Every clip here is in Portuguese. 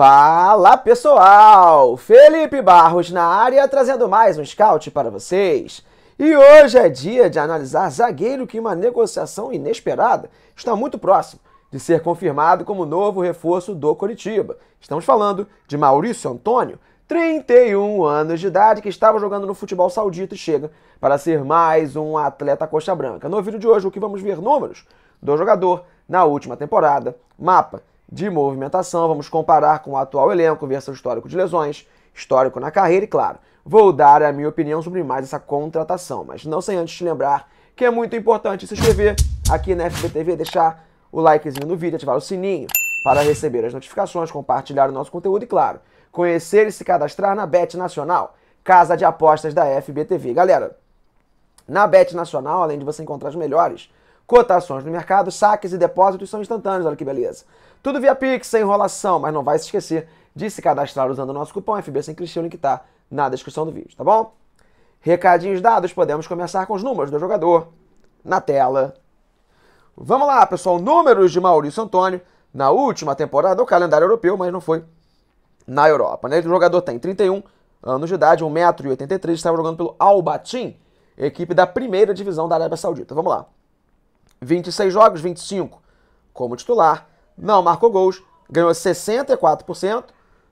Fala pessoal! Felipe Barros na área trazendo mais um scout para vocês. E hoje é dia de analisar zagueiro que uma negociação inesperada está muito próximo de ser confirmado como novo reforço do Coritiba. Estamos falando de Maurício Antônio, 31 anos de idade, que estava jogando no futebol saudita e chega para ser mais um atleta coxa branca. No vídeo de hoje, o que vamos ver números do jogador na última temporada, mapa de movimentação. Vamos comparar com o atual elenco, ver seu histórico de lesões, histórico na carreira e, claro, vou dar a minha opinião sobre mais essa contratação. Mas não sem antes te lembrar que é muito importante se inscrever aqui na FBTV, deixar o likezinho no vídeo, ativar o sininho para receber as notificações, compartilhar o nosso conteúdo e, claro, conhecer e se cadastrar na Bet Nacional, casa de apostas da FBTV. Galera, na Bet Nacional, além de você encontrar os melhores cotações no mercado, saques e depósitos são instantâneos, olha que beleza. Tudo via Pix, sem enrolação, mas não vai se esquecer de se cadastrar usando o nosso cupom FB sem Cristian, o link tá na descrição do vídeo, tá bom? Recadinhos dados, podemos começar com os números do jogador na tela. Vamos lá, pessoal, números de Maurício Antônio na última temporada, o calendário europeu, mas não foi na Europa, né? O jogador tem 31 anos de idade, 1,83m, estava jogando pelo Albatim, equipe da primeira divisão da Arábia Saudita. Vamos lá. 26 jogos, 25 como titular, não marcou gols, ganhou 64%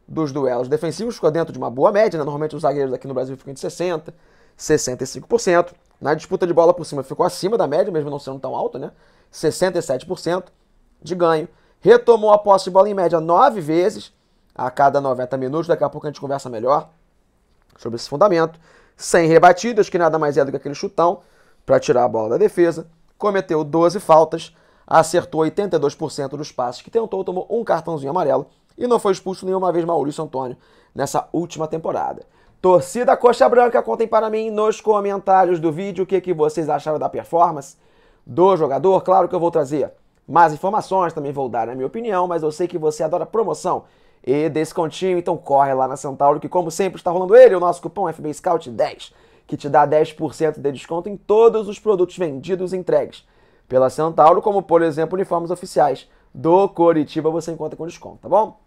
dos duelos defensivos, ficou dentro de uma boa média, né? normalmente os zagueiros aqui no Brasil ficam de 60, 65%. Na disputa de bola por cima ficou acima da média, mesmo não sendo tão alta, né? 67% de ganho. Retomou a posse de bola em média nove vezes a cada 90 minutos. Daqui a pouco a gente conversa melhor sobre esse fundamento. Sem rebatidas, que nada mais é do que aquele chutão para tirar a bola da defesa cometeu 12 faltas, acertou 82% dos passes que tentou, tomou um cartãozinho amarelo e não foi expulso nenhuma vez Maurício Antônio nessa última temporada. Torcida Coxa Branca, contem para mim nos comentários do vídeo o que, que vocês acharam da performance do jogador. Claro que eu vou trazer mais informações, também vou dar a minha opinião, mas eu sei que você adora promoção e descontinho, então corre lá na Centauro que como sempre está rolando ele, o nosso cupom FB Scout 10 que te dá 10% de desconto em todos os produtos vendidos e entregues pela Centauro, como por exemplo uniformes oficiais do Coritiba, você encontra com desconto, tá bom?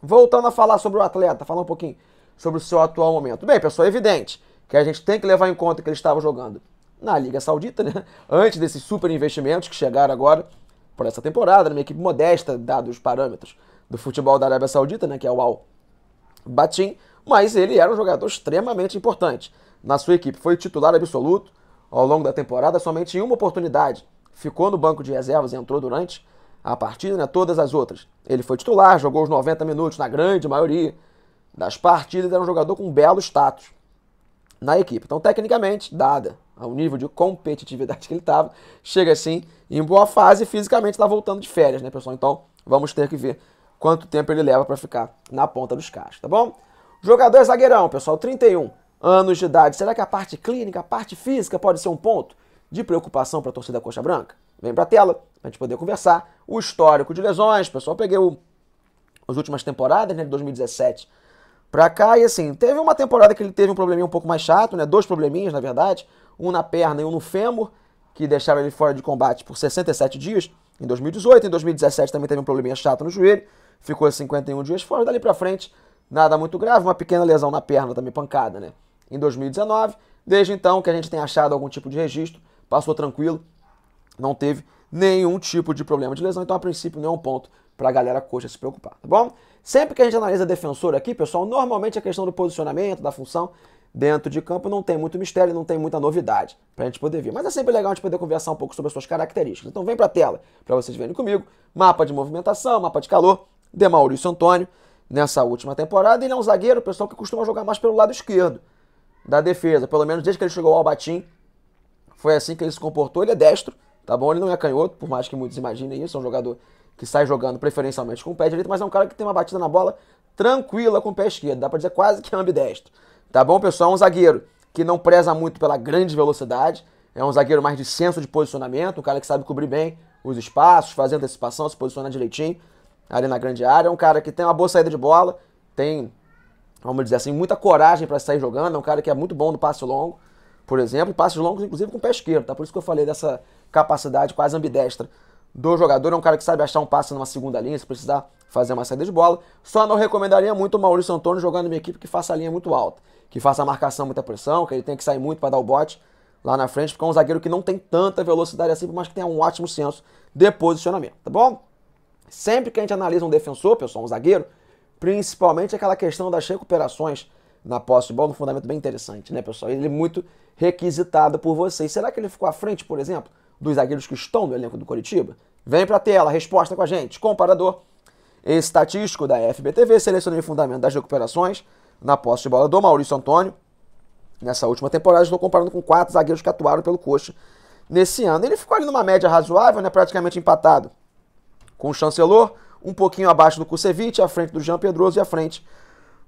Voltando a falar sobre o atleta, falar um pouquinho sobre o seu atual momento. Bem, pessoal, é evidente que a gente tem que levar em conta que ele estava jogando na Liga Saudita, né? Antes desses super investimentos que chegaram agora por essa temporada, numa equipe modesta, dados os parâmetros do futebol da Arábia Saudita, né? Que é o Al Batim, mas ele era um jogador extremamente importante na sua equipe. Foi titular absoluto ao longo da temporada, somente em uma oportunidade. Ficou no banco de reservas, entrou durante a partida, né, todas as outras. Ele foi titular, jogou os 90 minutos na grande maioria das partidas, era um jogador com um belo status na equipe. Então, tecnicamente, dada ao nível de competitividade que ele estava, chega assim em boa fase fisicamente está voltando de férias, né, pessoal? Então, vamos ter que ver quanto tempo ele leva para ficar na ponta dos caras, tá bom? Jogador zagueirão, pessoal, 31 anos de idade. Será que a parte clínica, a parte física pode ser um ponto de preocupação para a torcida coxa branca? Vem para a tela para a gente poder conversar. O histórico de lesões, pessoal, peguei o, as últimas temporadas, né, de 2017 para cá, e assim, teve uma temporada que ele teve um probleminha um pouco mais chato, né, dois probleminhas, na verdade, um na perna e um no fêmur, que deixaram ele fora de combate por 67 dias em 2018, em 2017 também teve um probleminha chato no joelho, ficou 51 dias fora, dali para frente, nada muito grave, uma pequena lesão na perna também, pancada, né, em 2019. Desde então que a gente tem achado algum tipo de registro, passou tranquilo, não teve nenhum tipo de problema de lesão, então a princípio nenhum é ponto para a galera coxa se preocupar, tá bom? Sempre que a gente analisa defensor aqui, pessoal, normalmente a questão do posicionamento, da função dentro de campo não tem muito mistério, não tem muita novidade para a gente poder ver. Mas é sempre legal a gente poder conversar um pouco sobre as suas características. Então vem para a tela para vocês verem comigo. Mapa de movimentação, mapa de calor de Maurício Antônio nessa última temporada. Ele é um zagueiro, pessoal, que costuma jogar mais pelo lado esquerdo da defesa. Pelo menos desde que ele chegou ao Albatim, foi assim que ele se comportou. Ele é destro, tá bom? Ele não é canhoto, por mais que muitos imaginem isso. É um jogador que sai jogando preferencialmente com o pé direito, mas é um cara que tem uma batida na bola tranquila com o pé esquerdo. Dá pra dizer quase que ambidestro. Tá bom, pessoal? É um zagueiro que não preza muito pela grande velocidade. É um zagueiro mais de senso de posicionamento, um cara que sabe cobrir bem os espaços, fazer antecipação, se posicionar direitinho ali na grande área. É um cara que tem uma boa saída de bola, tem vamos dizer assim, muita coragem para sair jogando. É um cara que é muito bom no passe longo, por exemplo, passes longos, inclusive com o pé esquerdo. Tá? Por isso que eu falei dessa capacidade quase ambidestra do jogador. É um cara que sabe achar um passe numa segunda linha, se precisar fazer uma saída de bola. Só não recomendaria muito o Maurício Antônio jogando em uma equipe que faça a linha muito alta, que faça a marcação muita pressão, que ele tem que sair muito para dar o bote lá na frente, porque é um zagueiro que não tem tanta velocidade assim, mas que tem um ótimo senso de posicionamento, tá bom? Sempre que a gente analisa um defensor, pessoal, um zagueiro, principalmente aquela questão das recuperações na posse de bola, um fundamento bem interessante, né, pessoal? Ele é muito requisitado por vocês. Será que ele ficou à frente, por exemplo, dos zagueiros que estão no elenco do Coritiba? Vem para a tela, resposta com a gente. Comparador estatístico da FBTV, selecionei o fundamento das recuperações na posse de bola do Maurício Antônio. Nessa última temporada, estou comparando com quatro zagueiros que atuaram pelo Coxa nesse ano. Ele ficou ali numa média razoável, né, praticamente empatado com o Chancelor, um pouquinho abaixo do Kusevich, à frente do Jean Pedroso e à frente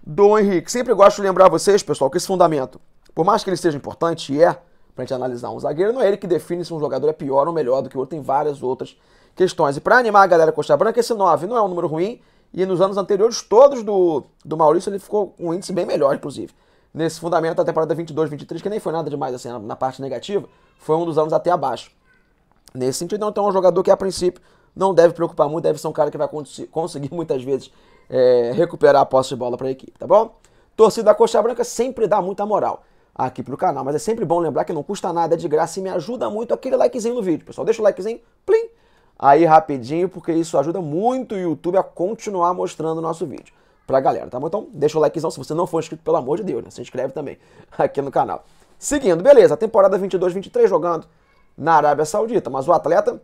do Henrique. Sempre gosto de lembrar vocês, pessoal, que esse fundamento, por mais que ele seja importante, e é, para a gente analisar um zagueiro, não é ele que define se um jogador é pior ou melhor do que o outro, tem várias outras questões. E para animar a galera Costa Branca, esse 9 não é um número ruim, e nos anos anteriores todos do, do Maurício ele ficou um índice bem melhor, inclusive. Nesse fundamento da temporada 22-23, que nem foi nada demais assim, na parte negativa, foi um dos anos até abaixo. Nesse sentido, então, é um jogador que, a princípio, não deve preocupar muito, deve ser um cara que vai conseguir muitas vezes é, recuperar a posse de bola para a equipe, tá bom? Torcida da Coxa Branca sempre dá muita moral aqui pro canal, mas é sempre bom lembrar que não custa nada, é de graça e me ajuda muito aquele likezinho no vídeo, pessoal. Deixa o likezinho, plim, aí rapidinho, porque isso ajuda muito o YouTube a continuar mostrando o nosso vídeo para a galera, tá bom? Então deixa o likezão se você não for inscrito, pelo amor de Deus, né? Se inscreve também aqui no canal. Seguindo, beleza, temporada 22-23 jogando na Arábia Saudita, mas o atleta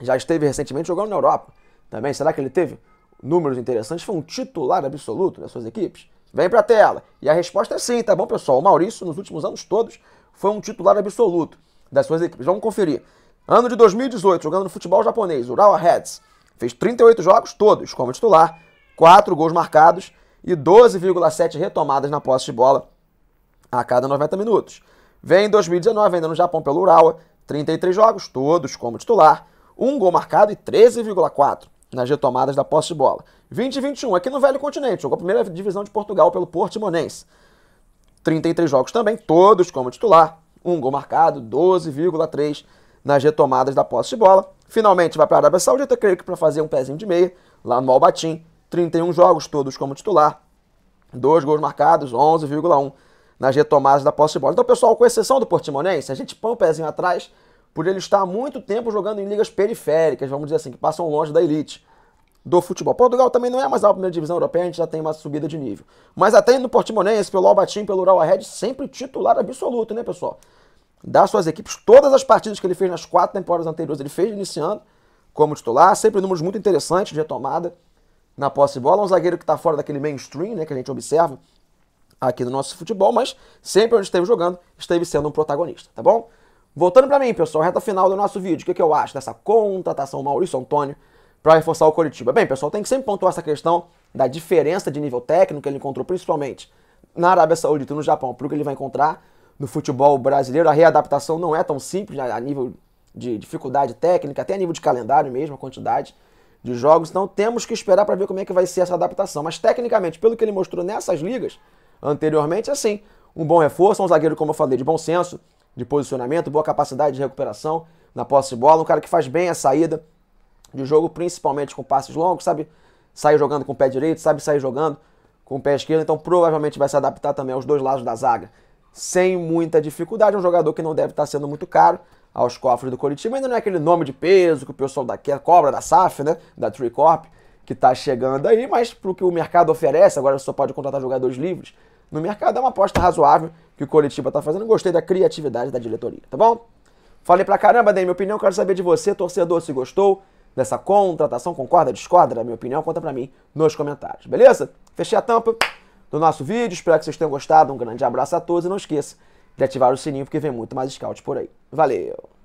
já esteve recentemente jogando na Europa também. Será que ele teve números interessantes? Foi um titular absoluto das suas equipes? Vem pra tela. E a resposta é sim, tá bom, pessoal? O Maurício, nos últimos anos todos, foi um titular absoluto das suas equipes. Vamos conferir. Ano de 2018, jogando no futebol japonês, Urawa Reds. Fez 38 jogos, todos como titular, 4 gols marcados e 12,7 retomadas na posse de bola a cada 90 minutos. Vem em 2019, ainda no Japão pelo Urawa, 33 jogos, todos como titular, um gol marcado e 13,4 nas retomadas da posse de bola. 21, aqui no Velho Continente, jogou a primeira divisão de Portugal pelo Portimonense. 33 jogos também, todos como titular, um gol marcado, 12,3 nas retomadas da posse de bola. Finalmente vai para a Arábia Saudita, creio que para fazer um pezinho de meia, lá no Albatim. 31 jogos, todos como titular, dois gols marcados, 11,1 nas retomadas da posse de bola. Então, pessoal, com exceção do Portimonense, a gente põe o um pezinho atrás, por ele estar há muito tempo jogando em ligas periféricas, vamos dizer assim, que passam longe da elite do futebol. Portugal também não é mais a primeira divisão europeia, a gente já tem uma subida de nível. Mas até no Portimonense, pelo Albatim, pelo Ural Red, sempre titular absoluto, né, pessoal? Das suas equipes, todas as partidas que ele fez nas quatro temporadas anteriores, ele fez iniciando como titular, sempre números muito interessantes de retomada na posse de bola. Um zagueiro que está fora daquele mainstream, né, que a gente observa aqui no nosso futebol, mas sempre onde esteve jogando, esteve sendo um protagonista, tá bom? Voltando para mim, pessoal, reta final do nosso vídeo, o que, que eu acho dessa contratação Maurício Antônio para reforçar o Coritiba? Bem, pessoal, tem que sempre pontuar essa questão da diferença de nível técnico que ele encontrou, principalmente na Arábia Saudita e no Japão, para o que ele vai encontrar no futebol brasileiro. A readaptação não é tão simples né, a nível de dificuldade técnica, até a nível de calendário mesmo, a quantidade de jogos. Então temos que esperar para ver como é que vai ser essa adaptação. Mas tecnicamente, pelo que ele mostrou nessas ligas anteriormente, assim, um bom reforço, um zagueiro, como eu falei, de bom senso, de posicionamento, boa capacidade de recuperação na posse de bola, um cara que faz bem a saída de jogo, principalmente com passes longos, sabe sair jogando com o pé direito, sabe sair jogando com o pé esquerdo, então provavelmente vai se adaptar também aos dois lados da zaga sem muita dificuldade, um jogador que não deve estar sendo muito caro aos cofres do Coritiba, ainda não é aquele nome de peso que o pessoal da é a cobra da SAF, né, da Tricorp, que está chegando aí, mas para o que o mercado oferece, agora só pode contratar jogadores livres, no mercado. É uma aposta razoável que o coletivo tá fazendo. Gostei da criatividade da diretoria, tá bom? Falei pra caramba, daí minha opinião, quero saber de você, torcedor, se gostou dessa contratação, concorda, discorda da minha opinião, conta pra mim nos comentários, beleza? Fechei a tampa do nosso vídeo, espero que vocês tenham gostado, um grande abraço a todos e não esqueça de ativar o sininho porque vem muito mais scout por aí. Valeu!